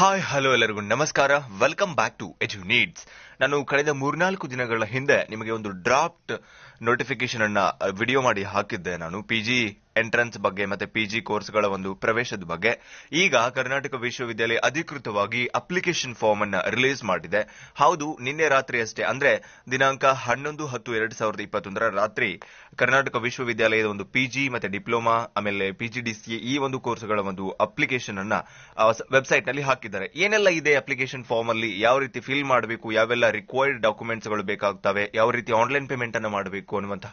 hi hello ಎಲ್ಲರಿಗೂ ನಮಸ್ಕಾರ welcome back to edu needs ನಾನು ಕಳೆದ ಮೂರ್ನಾಲ್ಕು ದಿನಗಳ ಹಿಂದೆ ನಿಮಗೆ ಒಂದು ಡ್ರಾಫ್ಟ್ ನೋಟಿಫಿಕೇಶನ್ ಅನ್ನ ವಿಡಿಯೋ ಮಾಡಿ ಹಾಕಿದ್ದೆ ನಾನು ಪಿಜಿ ಎಂಟ್ರೆನ್ಸ್ ಬಗ್ಗೆ ಮತ್ತೆ ಪಿಜಿ ಕೋರ್ಸ್ಗಳ ಒಂದು ಪ್ರವೇಶದ ಬಗ್ಗೆ ಈಗ ಕರ್ನಾಟಕ ವಿಶ್ವವಿದ್ಯಾಲಯ ಅಧಿಕೃತವಾಗಿ ಅಪ್ಲಿಕೇಶನ್ ಫಾರ್ಮ್ ಅನ್ನು ರಿಲೀಸ್ ಮಾಡಿದೆ ಹೌದು ನಿನ್ನೆ ರಾತ್ರಿ ಅಷ್ಟೇ ಅಂದ್ರೆ ದಿನಾಂಕ ಹನ್ನೊಂದು ಹತ್ತು ಎರಡ್ ಸಾವಿರದ ಇಪ್ಪತ್ತೊಂದರ ರಾತ್ರಿ ಕರ್ನಾಟಕ ವಿಶ್ವವಿದ್ಯಾಲಯದ ಒಂದು ಪಿಜಿ ಮತ್ತೆ ಡಿಪ್ಲೊಮಾ ಆಮೇಲೆ ಪಿಜಿಡಿಸಿಎ ಈ ಒಂದು ಕೋರ್ಸ್ಗಳ ಒಂದು ಅಪ್ಲಿಕೇಶನ್ ಅನ್ನ ವೆಬ್ಸೈಟ್ ನಲ್ಲಿ ಹಾಕಿದ್ದಾರೆ ಏನೆಲ್ಲ ಇದೆ ಅಪ್ಲಿಕೇಶನ್ ಫಾರ್ಮ್ ಅಲ್ಲಿ ಯಾವ ರೀತಿ ಫಿಲ್ ಮಾಡಬೇಕು ಯಾವೆಲ್ಲ ರಿಕ್ವೈರ್ಡ್ ಡಾಕ್ಯುಮೆಂಟ್ಸ್ಗಳು ಬೇಕಾಗ್ತವೆ ಯಾವ ರೀತಿ ಆನ್ಲೈನ್ ಪೇಮೆಂಟ್ ಅನ್ನು ಮಾಡಬೇಕು ಅನ್ನುವಂತಹ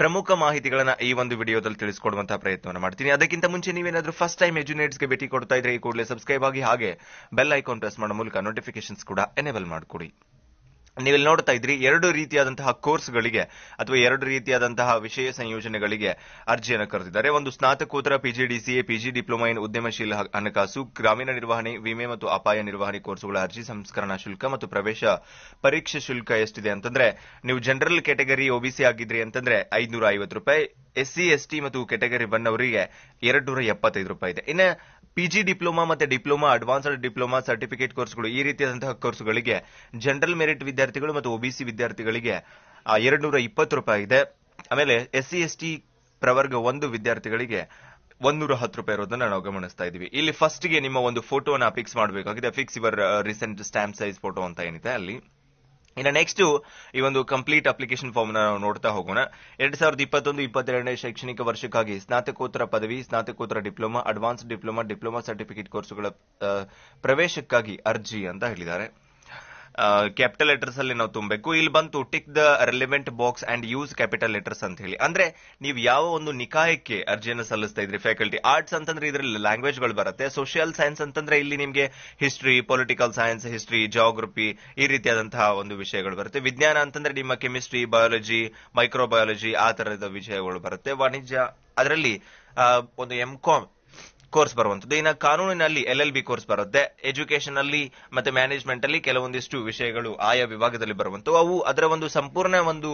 ಪ್ರಮುಖ ಮಾಹಿತಿಗಳನ್ನ ಈ ಒಂದು ವಿಡಿಯೋದಲ್ಲಿ ತಿಳಿಸಿಕೊಡುವಂತಹ ಪ್ರಯತ್ನವನ್ನು ಮಾಡ್ತೀನಿ ಅದಕ್ಕಿಂತ ಮುಂಚೆ ನೀವೇನಾದ್ರೂ ಫಸ್ಟ್ ಟೈಮ್ ಗೆ ಭೇಟಿ ಕೊಡ್ತಾ ಇದ್ರೆ ಈ ಕೂಡಲೇ ಸಬ್ಸ್ಕ್ರೈಬ್ ಆಗಿ ಹಾಗೆ ಬೆಲ್ ಐಕಾನ್ ಪ್ರೆಸ್ ಮಾಡೋ ಮೂಲಕ ನೋಟಿಫಿಕೇಶನ್ಸ್ ಕೂಡ ಎನೇಬಲ್ ಮಾಡಿಕೊಡಿ ಇಲ್ಲಿ ನೋಡ್ತಾ ಇದ್ರಿ ಎರಡು ರೀತಿಯಾದಂತಹ ಕೋರ್ಸ್ಗಳಿಗೆ ಅಥವಾ ಎರಡು ರೀತಿಯಾದಂತಹ ವಿಷಯ ಸಂಯೋಜನೆಗಳಿಗೆ ಅರ್ಜಿಯನ್ನು ಕರೆದಿದ್ದಾರೆ ಒಂದು ಸ್ನಾತಕೋತ್ತರ ಪಿಜಿಡಿಸಿಎ ಪಿಜಿ ಡಿಪ್ಲೊಮಾ ಇನ್ ಉದ್ಯಮಶೀಲ ಹಣಕಾಸು ಗ್ರಾಮೀಣ ನಿರ್ವಹಣೆ ವಿಮೆ ಮತ್ತು ಅಪಾಯ ನಿರ್ವಹಣೆ ಕೋರ್ಸ್ಗಳ ಅರ್ಜಿ ಸಂಸ್ಕರಣಾ ಶುಲ್ಕ ಮತ್ತು ಪ್ರವೇಶ ಪರೀಕ್ಷೆ ಶುಲ್ಕ ಎಷ್ಟಿದೆ ಅಂತಂದ್ರೆ ನೀವು ಜನರಲ್ ಕೆಟಗರಿ ಒಬಿಸಿ ಆಗಿದ್ರಿ ಅಂತಂದ್ರೆ ಐದುನೂರ ಐವತ್ತು ರೂಪಾಯಿ ಎಸ್ಸಿ ಎಸ್ಟಿ ಮತ್ತು ಕೆಟಗರಿ ಬನ್ನವರಿಗೆ ಎರಡು ನೂರ ಎಪ್ಪತ್ತೈದು ರೂಪಾಯಿ ಇದೆ ಇನ್ನು ಪಿಜಿ ಡಿಪ್ಲೊಮಾ ಮತ್ತೆ ಡಿಪ್ಲೊಮಾ ಅಡ್ವಾನ್ಸ್ಡ್ ಡಿಪ್ಲೊಮಾ ಸರ್ಟಿಫಿಕೇಟ್ ಕೋರ್ಸ್ಗಳು ಈ ರೀತಿಯಾದಂತಹ ಕೋರ್ಸ್ಗಳಿಗೆ ಜನರಲ್ ಮೆರಿಟ್ ವಿದ್ಯಾರ್ಥಿಗಳು ಮತ್ತು ಒಬಿಸಿ ವಿದ್ಯಾರ್ಥಿಗಳಿಗೆ ಎರಡು ನೂರ ಇಪ್ಪತ್ತು ರೂಪಾಯಿ ಇದೆ ಆಮೇಲೆ ಎಸ್ ಸಿ ಎಸ್ ಟಿ ಪ್ರವರ್ಗ ಒಂದು ವಿದ್ಯಾರ್ಥಿಗಳಿಗೆ ಒಂದೂರ ಹತ್ತು ರೂಪಾಯಿ ಇರೋದನ್ನ ನಾವು ಗಮನಿಸ್ತಾ ಇದೀವಿ ಇಲ್ಲಿ ಫಸ್ಟ್ ಗೆ ನಿಮ್ಮ ಒಂದು ಫೋಟೋನ ಫಿಕ್ಸ್ ಮಾಡಬೇಕಾಗಿದೆ ಫಿಕ್ಸ್ ಇವರ್ ರೀಸೆಂಟ್ ಸ್ಟ್ಯಾಂಪ್ ಸೈಜ್ ಫೋಟೋ ಅಂತ ಏನಿದೆ ಅಲ್ಲಿ ಇನ್ನು ನೆಕ್ಸ್ಟ್ ಈ ಒಂದು ಕಂಪ್ಲೀಟ್ ಅಪ್ಲಿಕೇಶನ್ ಫಾರ್ಮ್ ನಾವು ನೋಡ್ತಾ ಹೋಗೋಣ ಎರಡ್ ಸಾವಿರದ ಇಪ್ಪತ್ತೊಂದು ಇಪ್ಪತ್ತೆರಡನೇ ಶೈಕ್ಷಣಿಕ ವರ್ಷಕ್ಕಾಗಿ ಸ್ನಾತಕೋತ್ತರ ಪದವಿ ಸ್ನಾತಕೋತ್ತರ diploma advance diploma diploma certificate ಕೋರ್ಸ್ಗಳ ಪ್ರವೇಶಕ್ಕಾಗಿ ಅರ್ಜಿ ಅಂತ ಹೇಳಿದ್ದಾರೆ ಕ್ಯಾಪಿಟಲ್ ಲೆಟರ್ಸ್ ಅಲ್ಲಿ ನಾವು ತುಂಬಬೇಕು ಇಲ್ಲಿ ಬಂತು tick the relevant box and use capital letters ಅಂತ ಹೇಳಿ ಅಂದ್ರೆ ನೀವು ಯಾವ ಒಂದು ನಿಕಾಯಕ್ಕೆ ಅರ್ಜಿಯನ್ನು ಸಲ್ಲಿಸ್ತಾ ಇದ್ರಿ ಫ್ಯಾಕಲ್ಟಿ ಆರ್ಟ್ಸ್ ಅಂತಂದ್ರೆ ಇದರಲ್ಲಿ ಲ್ಯಾಂಗ್ವೇಜ್ ಗಳು ಬರುತ್ತೆ ಸೋಷಿಯಲ್ ಸೈನ್ಸ್ ಅಂತಂದ್ರೆ ಇಲ್ಲಿ ನಿಮಗೆ history political science history geography ಈ ರೀತಿಯಾದಂತಹ ಒಂದು ವಿಷಯಗಳು ಬರುತ್ತೆ ವಿಜ್ಞಾನ ಅಂತಂದ್ರೆ ನಿಮ್ಮ ಕೆಮಿಸ್ಟ್ರಿ ಬಯಾಲಜಿ ಮೈಕ್ರೋಬಯಾಲಜಿ ಆ ತರದ ವಿಷಯಗಳು ಬರುತ್ತೆ ವಾಣಿಜ್ಯ ಅದರಲ್ಲಿ ಒಂದು ಎಂ ಕಾಮ್ ಕೋರ್ಸ್ ಬರುವಂತದ್ದು ಇನ್ನು ಕಾನೂನಿನಲ್ಲಿ ಎಲ್ ಎಲ್ ಬಿ ಕೋರ್ಸ್ ಬರುತ್ತೆ ಎಜುಕೇಶನ್ ಅಲ್ಲಿ ಮತ್ತೆ ಮ್ಯಾನೇಜ್ಮೆಂಟ್ ಅಲ್ಲಿ ಕೆಲವೊಂದಿಷ್ಟು ವಿಷಯಗಳು ಆಯಾ ವಿಭಾಗದಲ್ಲಿ ಬರುವಂತವು ಅವು ಅದರ ಒಂದು ಸಂಪೂರ್ಣ ಒಂದು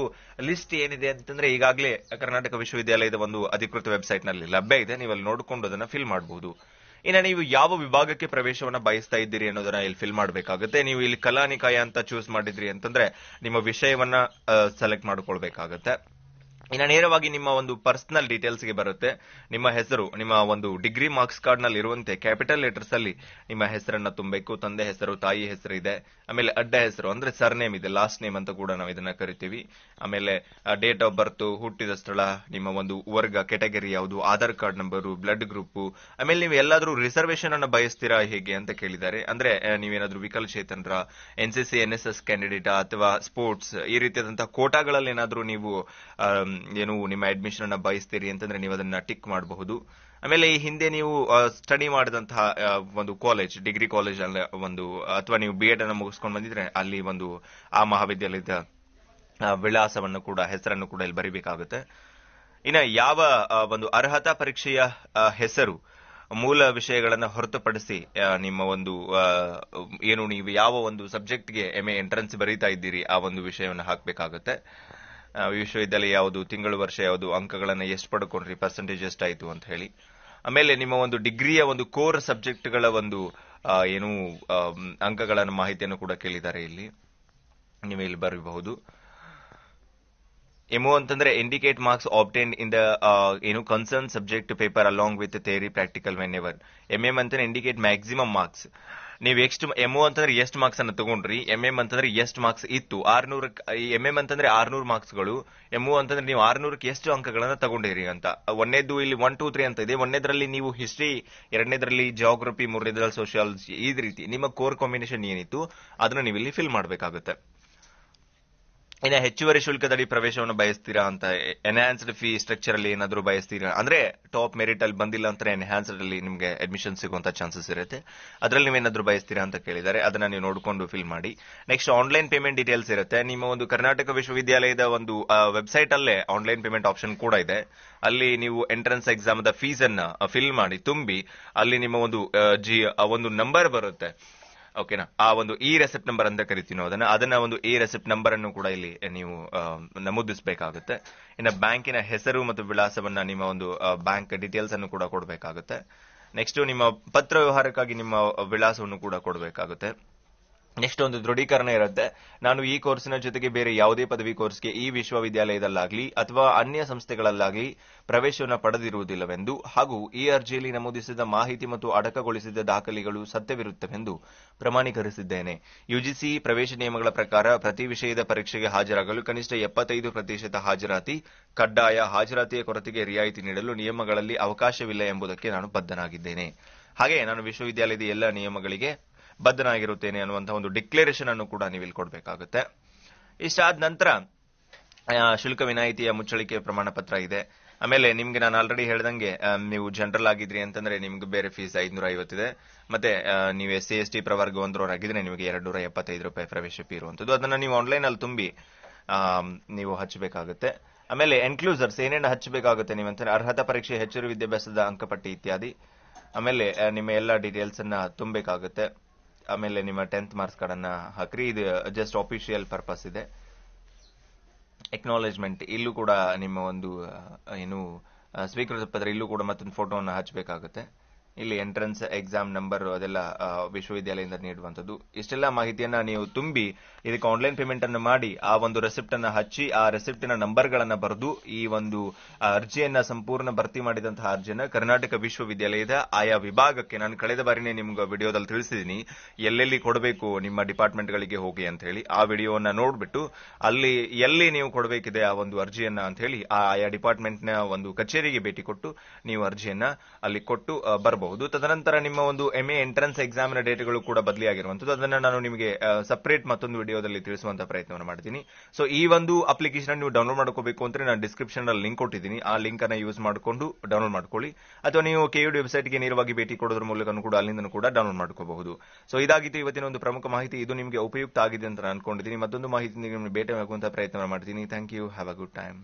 ಲಿಸ್ಟ್ ಏನಿದೆ ಅಂತಂದ್ರೆ ಈಗಾಗಲೇ ಕರ್ನಾಟಕ ವಿಶ್ವವಿದ್ಯಾಲಯದ ಒಂದು ಅಧಿಕೃತ ವೆಬ್ಸೈಟ್ ನಲ್ಲಿ ಲಭ್ಯ ಇದೆ ನೀವು ಅಲ್ಲಿ ನೋಡಿಕೊಂಡು ಅದನ್ನು ಫಿಲ್ ಮಾಡಬಹುದು ಇನ್ನು ನೀವು ಯಾವ ವಿಭಾಗಕ್ಕೆ ಪ್ರವೇಶವನ್ನು ಬಯಸ್ತಾ ಇದ್ದೀರಿ ಅನ್ನೋದನ್ನ ಇಲ್ಲಿ ಫಿಲ್ ಮಾಡಬೇಕಾಗುತ್ತೆ ನೀವು ಇಲ್ಲಿ ಕಲಾನಿಕಾಯ ಅಂತ ಚೂಸ್ ಮಾಡಿದ್ರಿ ಅಂತಂದ್ರೆ ನಿಮ್ಮ ವಿಷಯವನ್ನ ಸೆಲೆಕ್ಟ್ ಮಾಡಿಕೊಳ್ಬೇಕಾಗುತ್ತೆ ಇನ್ನು ನೇರವಾಗಿ ನಿಮ್ಮ ಒಂದು ಪರ್ಸನಲ್ ಡೀಟೇಲ್ಸ್ಗೆ ಬರುತ್ತೆ ನಿಮ್ಮ ಹೆಸರು ನಿಮ್ಮ ಒಂದು ಡಿಗ್ರಿ ಮಾರ್ಕ್ಸ್ ಕಾರ್ಡ್ನಲ್ಲಿ ಇರುವಂತೆ ಕ್ಯಾಪಿಟಲ್ ಲೆಟರ್ಸ್ ಅಲ್ಲಿ ನಿಮ್ಮ ಹೆಸರನ್ನ ತುಂಬಬೇಕು ತಂದೆ ಹೆಸರು ತಾಯಿ ಹೆಸರು ಇದೆ ಆಮೇಲೆ ಅಡ್ಡ ಹೆಸರು ಅಂದ್ರೆ ಸರ್ನೇಮ್ ಇದೆ ಲಾಸ್ಟ್ ನೇಮ್ ಅಂತ ಕೂಡ ನಾವು ಇದನ್ನ ಕರಿತೀವಿ ಆಮೇಲೆ ಡೇಟ್ ಆಫ್ ಬರ್ತ್ ಹುಟ್ಟಿದ ಸ್ಥಳ ನಿಮ್ಮ ಒಂದು ವರ್ಗ ಕೆಟಗರಿ ಯಾವುದು Aadhaar card number blood group ಆಮೇಲೆ ನೀವು ಎಲ್ಲಾದರೂ ರಿಸರ್ವೇಶನ್ ಅನ್ನು ಬಯಸ್ತೀರಾ ಹೇಗೆ ಅಂತ ಕೇಳಿದ್ದಾರೆ ಅಂದ್ರೆ ನೀವೇನಾದ್ರೂ ವಿಕಲಚೇತನರ ಎನ್ಸಿಸಿ ಎನ್ಎಸ್ಎಸ್ ಕ್ಯಾಂಡಿಡೇಟ್ ಅಥವಾ ಸ್ಪೋರ್ಟ್ಸ್ ಈ ರೀತಿಯಾದಂತಹ ಕೋಟಾಗಳಲ್ಲಿ ಏನಾದರೂ ನೀವು ಏನು ನಿಮ್ಮ ಅಡ್ಮಿಷನ್ ಅನ್ನ ಬಯಸ್ತೀರಿ ಅಂತಂದ್ರೆ ನೀವು ಅದನ್ನ ಟಿಕ್ ಮಾಡಬಹುದು ಆಮೇಲೆ ಈ ಹಿಂದೆ ನೀವು ಸ್ಟಡಿ ಮಾಡಿದಂತಹ ಒಂದು ಕಾಲೇಜ್ ಡಿಗ್ರಿ ಕಾಲೇಜ್ ಅಲ್ಲ ಒಂದು ಅಥವಾ ನೀವು ಬಿ ಎಡ್ ಅನ್ನು ಮುಗಿಸ್ಕೊಂಡು ಬಂದಿದ್ರೆ ಅಲ್ಲಿ ಒಂದು ಆ ಮಹಾವಿದ್ಯಾಲಯದ ವಿಳಾಸವನ್ನು ಕೂಡ ಹೆಸರನ್ನು ಕೂಡ ಇಲ್ಲಿ ಬರೀಬೇಕಾಗುತ್ತೆ ಇನ್ನ ಯಾವ ಒಂದು ಅರ್ಹತಾ ಪರೀಕ್ಷೆಯ ಹೆಸರು ಮೂಲ ವಿಷಯಗಳನ್ನು ಹೊರತುಪಡಿಸಿ ನಿಮ್ಮ ಒಂದು ಏನು ನೀವು ಯಾವ ಒಂದು ಸಬ್ಜೆಕ್ಟ್ಗೆ ಎಮ್ ಎ ಎಂಟ್ರೆನ್ಸ್ ಬರೀತಾ ಇದ್ದೀರಿ ಆ ಒಂದು ವಿಷಯವನ್ನು ಹಾಕಬೇಕಾಗುತ್ತೆ ವಿಶ್ವವಿದ್ಯಾಲಯ ಯಾವುದು ತಿಂಗಳು ವರ್ಷ ಯಾವುದು ಅಂಕಗಳನ್ನು ಎಷ್ಟು ಪಡ್ಕೊಂಡ್ರಿ ಪರ್ಸೆಂಟೇಜ್ ಎಷ್ಟಾಯಿತು ಅಂತ ಹೇಳಿ ಆಮೇಲೆ ನಿಮ್ಮ ಒಂದು ಡಿಗ್ರಿಯ ಒಂದು ಕೋರ್ ಸಬ್ಜೆಕ್ಟ್ಗಳ ಒಂದು ಏನು ಅಂಕಗಳನ್ನು ಮಾಹಿತಿಯನ್ನು ಕೂಡ ಕೇಳಿದ್ದಾರೆ ಇಲ್ಲಿ ನೀವು ಇಲ್ಲಿ ಬರಬಹುದು ಎಂಒ ಅಂತಂದ್ರೆ indicate marks obtain in the ಏನು concern subject paper along with theory practical whenever M M ಅಂತಂದ್ರೆ ಇಂಡಿಕೇಟ್ ಮ್ಯಾಕ್ಸಿಮಮ್ ಮಾರ್ಕ್ಸ್ ನೀವು ಎಷ್ಟು ಎಮ್ಒ ಅಂತಂದ್ರೆ ಎಷ್ಟು ಮಾರ್ಕ್ಸ್ ಅನ್ನು ತಗೊಂಡ್ರಿ ಎಂ ಎಂ ಅಂತಂದ್ರೆ ಎಷ್ಟು ಮಾರ್ಕ್ಸ್ ಇತ್ತು ಆರ್ನೂರ ಎಂ ಎಂ ಅಂತಂದ್ರೆ ಮಾರ್ಕ್ಸ್ ಮಾರ್ಕ್ಸ್ಗಳು ಎಮ್ಒ ಅಂತಂದ್ರೆ ನೀವು ಆರ್ನೂರಕ್ಕೆ ಎಷ್ಟು ಅಂಕಗಳನ್ನ ತಗೊಂಡಿರಿ ಅಂತ ಒಂದೇದು ಇಲ್ಲಿ ಒನ್ ಟೂ ತ್ರೀ ಅಂತ ಇದೆ ಒಂದೇದ್ರಲ್ಲಿ ನೀವು ಹಿಸ್ಟ್ರಿ ಎರಡನೇದ್ರಲ್ಲಿ ಜಿಯೋಗ್ರಫಿ ಮೂರನೇದ್ರಲ್ಲಿ ಸೋಷಿಯಾಲಜಿ ಈ ರೀತಿ ನಿಮ್ಮ ಕೋರ್ ಕಾಂಬಿನೇಷನ್ ಏನಿತ್ತು ಅದನ್ನ ನೀವು ಇಲ್ಲಿ ಫಿಲ್ ಮಾಡಬೇಕಾಗುತ್ತೆ ಇನ್ನ ಹೆಚ್ಚುವರಿ ಶುಲ್ಕದಡಿ ಪ್ರವೇಶವನ್ನು ಬಯಸ್ತೀರಾ ಅಂತ ಎನ್ಹಾನ್ಸ್ಡ್ ಫೀ ಸ್ಟ್ರಕ್ಚರ್ ಅಲ್ಲಿ ಏನಾದರೂ ಬಯಸ್ತೀರಾ ಅಂದ್ರೆ ಟಾಪ್ ಮೆರಿಟ್ ಅಲ್ಲಿ ಬಂದಿಲ್ಲ ಅಂತ ಎನ್ಹಾನ್ಸ್ಡ್ ಅಲ್ಲಿ ನಿಮಗೆ ಅಡ್ಮಿಷನ್ ಸಿಗುವಂತ ಚಾನ್ಸಸ್ ಇರುತ್ತೆ ಅದರಲ್ಲಿ ನೀವೇನಾದ್ರೂ ಬಯಸ್ತೀರಾ ಅಂತ ಕೇಳಿದ್ದಾರೆ ಅದನ್ನ ನೀವು ನೋಡಿಕೊಂಡು ಫಿಲ್ ಮಾಡಿ ನೆಕ್ಸ್ಟ್ ಆನ್ಲೈನ್ ಪೇಮೆಂಟ್ ಡೀಟೇಲ್ಸ್ ಇರುತ್ತೆ ನಿಮ್ಮ ಒಂದು ಕರ್ನಾಟಕ ವಿಶ್ವವಿದ್ಯಾಲಯದ ಒಂದು ವೆಬ್ಸೈಟ್ ಅಲ್ಲೇ ಆನ್ಲೈನ್ ಪೇಮೆಂಟ್ ಆಪ್ಷನ್ ಕೂಡ ಇದೆ ಅಲ್ಲಿ ನೀವು ಎಂಟ್ರೆನ್ಸ್ ಎಕ್ಸಾಮ್ ಫೀಸ್ ಅನ್ನ ಫಿಲ್ ಮಾಡಿ ತುಂಬಿ ಅಲ್ಲಿ ನಿಮ್ಮ ಒಂದು ಜಿ ಒಂದು ನಂಬರ್ ಬರುತ್ತೆ ಓಕೆನಾ ಆ ಒಂದು ಇ ರೆಸೆಪ್ಟ್ ನಂಬರ್ ಅಂತ ಕರಿತೀವಿ ನಾವು ಅದನ್ನ ಅದನ್ನ ಒಂದು ಇ ರೆಸೆಪ್ಟ್ ನಂಬರ್ ಅನ್ನು ಕೂಡ ಇಲ್ಲಿ ನೀವು ನಮೂದಿಸಬೇಕಾಗುತ್ತೆ ಇನ್ನು ಬ್ಯಾಂಕಿನ ಹೆಸರು ಮತ್ತು ವಿಳಾಸವನ್ನ ನಿಮ್ಮ ಒಂದು ಬ್ಯಾಂಕ್ ಡೀಟೇಲ್ಸ್ ಅನ್ನು ಕೂಡ ಕೊಡಬೇಕಾಗುತ್ತೆ ನೆಕ್ಸ್ಟ್ ನಿಮ್ಮ ಪತ್ರ ವ್ಯವಹಾರಕ್ಕಾಗಿ ನಿಮ್ಮ ವಿಳಾಸವನ್ನು ಕೂಡ ಕೊಡಬೇಕಾಗುತ್ತೆ ನೆಕ್ಸ್ಟ್ ಒಂದು ದೃಢೀಕರಣ ಇರುತ್ತೆ ನಾನು ಈ ಕೋರ್ಸಿನ ಜೊತೆಗೆ ಬೇರೆ ಯಾವುದೇ ಪದವಿ ಕೋರ್ಸ್ಗೆ ಈ ವಿಶ್ವವಿದ್ಯಾಲಯದಲ್ಲಾಗಲಿ ಅಥವಾ ಅನ್ಯ ಸಂಸ್ಥೆಗಳಲ್ಲಾಗಲಿ ಪ್ರವೇಶವನ್ನು ಪಡೆದಿರುವುದಿಲ್ಲವೆಂದು ಹಾಗೂ ಈ ಅರ್ಜಿಯಲ್ಲಿ ನಮೂದಿಸಿದ ಮಾಹಿತಿ ಮತ್ತು ಅಡಕಗೊಳಿಸಿದ ದಾಖಲೆಗಳು ಸತ್ಯವಿರುತ್ತವೆಂದು ಪ್ರಮಾಣೀಕರಿಸಿದ್ದೇನೆ ಯುಜಿಸಿ ಪ್ರವೇಶ ನಿಯಮಗಳ ಪ್ರಕಾರ ಪ್ರತಿ ವಿಷಯದ ಪರೀಕ್ಷೆಗೆ ಹಾಜರಾಗಲು ಕನಿಷ್ಠ ಎಪ್ಪತ್ತೈದು ಪ್ರತಿಶತ ಹಾಜರಾತಿ ಕಡ್ಡಾಯ ಹಾಜರಾತಿಯ ಕೊರತೆಗೆ ರಿಯಾಯಿತಿ ನೀಡಲು ನಿಯಮಗಳಲ್ಲಿ ಅವಕಾಶವಿಲ್ಲ ಎಂಬುದಕ್ಕೆ ನಾನು ಬದ್ಧನಾಗಿದ್ದೇನೆ ಹಾಗೆಯೇ ನಾನು ವಿಶ್ವವಿದ್ಯಾಲಯದ ಎಲ್ಲ ನಿಯಮಗಳಿಗೆ ಬದ್ಧನಾಗಿರುತ್ತೇನೆ ಅನ್ನುವಂಥ ಒಂದು ಡಿಕ್ಲೇರೇಷನ್ ಅನ್ನು ಕೂಡ ನೀವು ಇಲ್ಲಿ ಕೊಡಬೇಕಾಗುತ್ತೆ ಇಷ್ಟಾದ ನಂತರ ಶುಲ್ಕ ವಿನಾಯಿತಿಯ ಮುಚ್ಚಳಿಕೆ ಪ್ರಮಾಣ ಪತ್ರ ಇದೆ ಆಮೇಲೆ ನಿಮ್ಗೆ ನಾನು ಆಲ್ರೆಡಿ ಹೇಳ್ದಂಗೆ ನೀವು ಜನರಲ್ ಆಗಿದ್ರಿ ಅಂತಂದ್ರೆ ನಿಮ್ಗೆ ಬೇರೆ ಫೀಸ್ ಐದ್ನೂರ ಐವತ್ತಿದೆ ಮತ್ತೆ ನೀವು ಎಸ್ ಸಿ ಎಸ್ ಟಿ ಪ್ರವರ್ಗ ಆಗಿದ್ರೆ ನಿಮಗೆ ಎರಡು ನೂರ ಎಪ್ಪತ್ತೈದು ರೂಪಾಯಿ ಪ್ರವೇಶ ಫೀ ಇರುವಂತದ್ದು ಅದನ್ನ ನೀವು ಆನ್ಲೈನ್ ಅಲ್ಲಿ ತುಂಬಿ ನೀವು ಹಚ್ಚಬೇಕಾಗುತ್ತೆ ಆಮೇಲೆ ಎನ್ಕ್ಲೂಸರ್ಸ್ ಏನೇನು ಹಚ್ಚಬೇಕಾಗುತ್ತೆ ನೀವಂತಂದ್ರೆ ಅರ್ಹತಾ ಪರೀಕ್ಷೆ ಹೆಚ್ಚುವರಿ ವಿದ್ಯಾಭ್ಯಾಸದ ಅಂಕಪಟ್ಟಿ ಇತ್ಯಾದಿ ಆಮೇಲೆ ನಿಮ್ಮ ಎಲ್ಲ ಡೀಟೇಲ್ಸ್ ಅನ್ನ ತುಂಬಬೇಕಾಗುತ್ತೆ ಆಮೇಲೆ ನಿಮ್ಮ ಟೆಂತ್ ಮಾರ್ಕ್ಸ್ ಅನ್ನ ಹಾಕ್ರಿ ಇದು ಜಸ್ಟ್ ಆಫಿಷಿಯಲ್ ಪರ್ಪಸ್ ಇದೆ ಎಕ್ನಾಲೇಜ್ಮೆಂಟ್ ಇಲ್ಲೂ ಕೂಡ ನಿಮ್ಮ ಒಂದು ಏನು ಸ್ವೀಕೃತ ಪತ್ರ ಇಲ್ಲೂ ಕೂಡ ಮತ್ತೊಂದು ಫೋಟೋವನ್ನು ಹಚ್ಚಬೇಕಾಗುತ್ತೆ ಇಲ್ಲಿ ಎಂಟ್ರೆನ್ಸ್ ಎಕ್ಸಾಮ್ ನಂಬರ್ ಅದೆಲ್ಲ ವಿಶ್ವವಿದ್ಯಾಲಯದಿಂದ ನೀಡುವಂಥದ್ದು ಇಷ್ಟೆಲ್ಲ ಮಾಹಿತಿಯನ್ನ ನೀವು ತುಂಬಿ ಇದಕ್ಕೆ ಆನ್ಲೈನ್ ಪೇಮೆಂಟ್ ಅನ್ನು ಮಾಡಿ ಆ ಒಂದು ರೆಸಿಪ್ಟ್ ಅನ್ನು ಹಚ್ಚಿ ಆ ರೆಸಿಪ್ಟಿನ ನಂಬರ್ಗಳನ್ನು ಬರೆದು ಈ ಒಂದು ಅರ್ಜಿಯನ್ನ ಸಂಪೂರ್ಣ ಭರ್ತಿ ಮಾಡಿದಂತಹ ಅರ್ಜಿಯನ್ನು ಕರ್ನಾಟಕ ವಿಶ್ವವಿದ್ಯಾಲಯದ ಆಯಾ ವಿಭಾಗಕ್ಕೆ ನಾನು ಕಳೆದ ಬಾರಿನೇ ನಿಮ್ಗೆ ವಿಡಿಯೋದಲ್ಲಿ ತಿಳಿಸಿದ್ದೀನಿ ಎಲ್ಲೆಲ್ಲಿ ಕೊಡಬೇಕು ನಿಮ್ಮ ಡಿಪಾರ್ಟ್ಮೆಂಟ್ಗಳಿಗೆ ಹೋಗಿ ಅಂತ ಹೇಳಿ ಆ ವಿಡಿಯೋವನ್ನು ನೋಡ್ಬಿಟ್ಟು ಅಲ್ಲಿ ಎಲ್ಲಿ ನೀವು ಕೊಡಬೇಕಿದೆ ಆ ಒಂದು ಅರ್ಜಿಯನ್ನ ಅಂತ ಹೇಳಿ ಆ ಆಯಾ ಡಿಪಾರ್ಟ್ಮೆಂಟ್ನ ಒಂದು ಕಚೇರಿಗೆ ಭೇಟಿ ಕೊಟ್ಟು ನೀವು ಅರ್ಜಿಯನ್ನ ಅಲ್ಲಿ ಕೊಟ್ಟು ಬರಬಹುದು ಮಾಡಬಹುದು ತದನಂತರ ನಿಮ್ಮ ಒಂದು ಎಂ ಎ ಎಂಟ್ರೆನ್ಸ್ ಎಕ್ಸಾಮಿನ ಡೇಟ್ಗಳು ಕೂಡ ಬದಲಿಯಾಗಿರುವಂತದ್ದು ಅದನ್ನ ನಾನು ನಿಮಗೆ ಸಪರೇಟ್ ಮತ್ತೊಂದು ವಿಡಿಯೋದಲ್ಲಿ ತಿಳಿಸುವಂತ ಪ್ರಯತ್ನವನ್ನು ಮಾಡ್ತೀನಿ ಸೊ ಈ ಒಂದು ಅಪ್ಲಿಕೇಶನ್ ನೀವು ಡೌನ್ಲೋಡ್ ಮಾಡ್ಕೋಬೇಕು ಅಂದ್ರೆ ನಾನು ಡಿಸ್ಕ್ರಿಪ್ಷನ್ ಅಲ್ಲಿ ಲಿಂಕ್ ಕೊಟ್ಟಿದ್ದೀನಿ ಆ ಲಿಂಕ್ ಅನ್ನು ಯೂಸ್ ಮಾಡಿಕೊಂಡು ಡೌನ್ಲೋಡ್ ಮಾಡ್ಕೊಳ್ಳಿ ಅಥವಾ ನೀವು ಕೆಯುಡಿ ಗೆ ನೇರವಾಗಿ ಭೇಟಿ ಕೊಡೋದ್ರ ಮೂಲಕ ಕೂಡ ಅಲ್ಲಿಂದ ಕೂಡ ಡೌನ್ಲೋಡ್ ಮಾಡ್ಕೋಬಹುದು ಸೊ ಇದಾಗಿತ್ತು ಇವತ್ತಿನ ಒಂದು ಪ್ರಮುಖ ಮಾಹಿತಿ ಇದು ನಿಮಗೆ ಉಪಯುಕ್ತ ಆಗಿದೆ ಅಂತ ನಾನು ಅನ್ಕೊಂಡಿದ್ದೀನಿ ಮತ್ತೊಂದು ಮಾಹಿತಿ ನಿಮಗೆ ಭೇಟಿ ಮಾಡುವಂತಹ ಪ್ರಯತ್ನ ಮಾಡ್ತೀನಿ thank you have a good time